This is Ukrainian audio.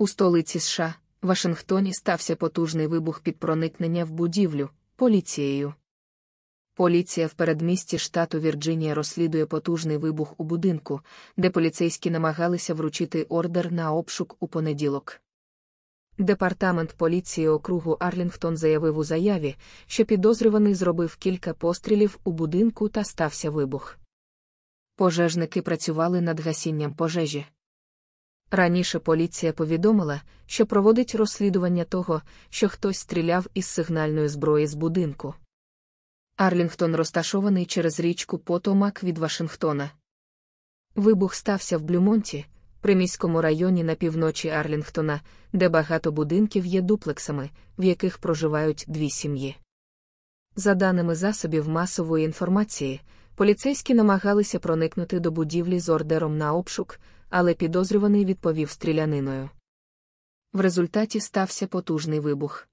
У столиці США, Вашингтоні стався потужний вибух під проникнення в будівлю поліцією. Поліція в передмісті штату Вірджинія розслідує потужний вибух у будинку, де поліцейські намагалися вручити ордер на обшук у понеділок. Департамент поліції округу Арлінгтон заявив у заяві, що підозрюваний зробив кілька пострілів у будинку та стався вибух. Пожежники працювали над гасінням пожежі. Раніше поліція повідомила, що проводить розслідування того, що хтось стріляв із сигнальної зброї з будинку. Арлінгтон розташований через річку Потомак від Вашингтона. Вибух стався в Блюмонті, приміському районі на півночі Арлінгтона, де багато будинків є дуплексами, в яких проживають дві сім'ї. За даними засобів масової інформації, поліцейські намагалися проникнути до будівлі з ордером на обшук але підозрюваний відповів стріляниною. В результаті стався потужний вибух.